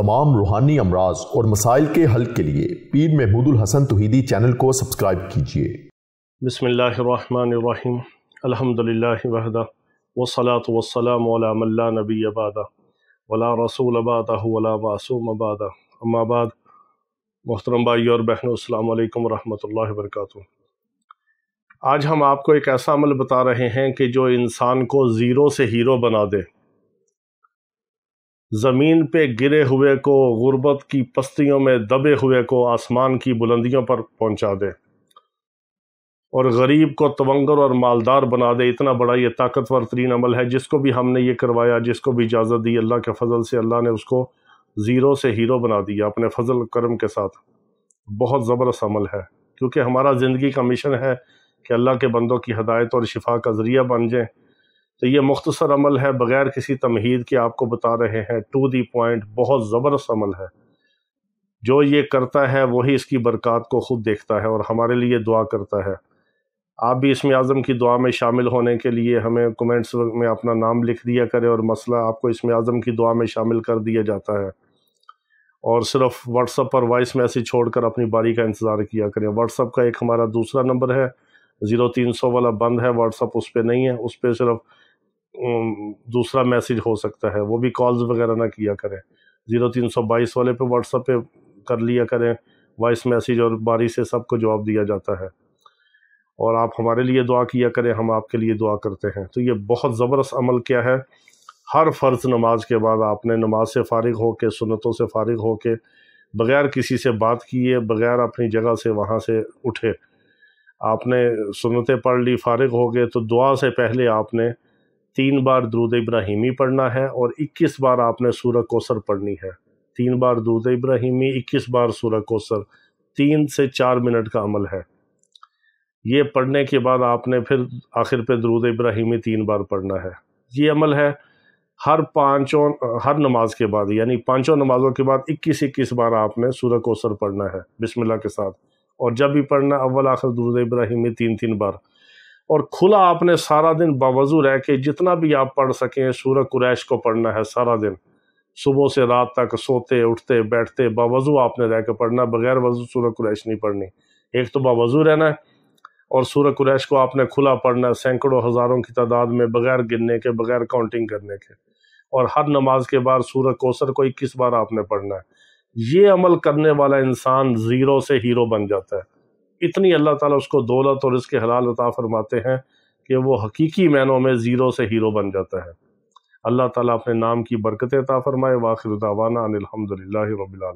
تمام روحانی امراض اور مسائل کے حل کے لیے پیر محمود الحسن توحیدی چینل کو سبسکرائب کیجیے بسم اللہ الرحمن الرحیم الحمد للہ وحدہ نبی ولا رسول ولا معصوم عبادہ اما بعد محترم بھائی اور بہن السلام علیکم ورحمۃ اللہ وبرکاتہ آج ہم آپ کو ایک ایسا عمل بتا رہے ہیں کہ جو انسان کو زیرو سے ہیرو بنا دے زمین پہ گرے ہوئے کو غربت کی پستیوں میں دبے ہوئے کو آسمان کی بلندیوں پر پہنچا دے اور غریب کو تونگر اور مالدار بنا دے اتنا بڑا یہ طاقتور ترین عمل ہے جس کو بھی ہم نے یہ کروایا جس کو بھی اجازت دی اللہ کے فضل سے اللہ نے اس کو زیرو سے ہیرو بنا دیا اپنے فضل کرم کے ساتھ بہت زبردست عمل ہے کیونکہ ہمارا زندگی کا مشن ہے کہ اللہ کے بندوں کی ہدایت اور شفا کا ذریعہ بن جائیں تو یہ مختصر عمل ہے بغیر کسی تمہید کے آپ کو بتا رہے ہیں ٹو دی پوائنٹ بہت زبردست عمل ہے جو یہ کرتا ہے وہی اس کی برکات کو خود دیکھتا ہے اور ہمارے لیے دعا کرتا ہے آپ بھی اس میں اعظم کی دعا میں شامل ہونے کے لیے ہمیں کومنٹس میں اپنا نام لکھ دیا کرے اور مسئلہ آپ کو اس میں اعظم کی دعا میں شامل کر دیا جاتا ہے اور صرف اپ پر وائس میسج چھوڑ کر اپنی باری کا انتظار کیا کریں واٹس اپ کا ایک ہمارا دوسرا نمبر ہے زیرو تین سو والا بند ہے واٹس اپ اس پہ نہیں ہے اس پہ صرف دوسرا میسیج ہو سکتا ہے وہ بھی کالز وغیرہ نہ کیا کریں زیرو تین سو بائیس والے پہ اپ پہ کر لیا کریں وائس میسیج اور باری سے سب کو جواب دیا جاتا ہے اور آپ ہمارے لیے دعا کیا کریں ہم آپ کے لیے دعا کرتے ہیں تو یہ بہت زبردست عمل کیا ہے ہر فرض نماز کے بعد آپ نے نماز سے فارغ ہو کے سنتوں سے فارغ ہو کے بغیر کسی سے بات کیے بغیر اپنی جگہ سے وہاں سے اٹھے آپ نے سنتیں پڑھ لی فارغ ہو گئے تو دعا سے پہلے آپ نے تین بار درود ابراہیمی پڑھنا ہے اور اکیس بار آپ نے سورہ کوثر پڑھنی ہے تین بار درود ابراہیمی اکیس بار سورہ کوسر تین سے چار منٹ کا عمل ہے یہ پڑھنے کے بعد آپ نے پھر آخر پہ درود ابراہیمی تین بار پڑھنا ہے یہ عمل ہے ہر پانچوں ہر نماز کے بعد یعنی پانچوں نمازوں کے بعد اکیس اکیس بار آپ نے سورہ کوثر پڑھنا ہے بسم اللہ کے ساتھ اور جب بھی پڑھنا اول آخر درود ابراہیمی تین تین بار اور کھلا آپ نے سارا دن باوضو رہ کے جتنا بھی آپ پڑھ سکیں سورہ قریش کو پڑھنا ہے سارا دن صبح سے رات تک سوتے اٹھتے بیٹھتے باوضو آپ نے رہ کے پڑھنا بغیر وضو سورہ قریش نہیں پڑھنی ایک تو باوضو رہنا ہے اور سورہ قریش کو آپ نے کھلا پڑھنا ہے سینکڑوں ہزاروں کی تعداد میں بغیر گننے کے بغیر کاؤنٹنگ کرنے کے اور ہر نماز کے بعد سورہ کوثر کو اکیس بار آپ نے پڑھنا ہے یہ عمل کرنے والا انسان زیرو سے ہیرو بن جاتا ہے اتنی اللہ تعالیٰ اس کو دولت اور اس کے حلال عطا فرماتے ہیں کہ وہ حقیقی مینوں میں زیرو سے ہیرو بن جاتا ہے اللہ تعالیٰ اپنے نام کی برکتیں عطا فرمائے واخر دعوانا ان الحمدللہ رب العالمین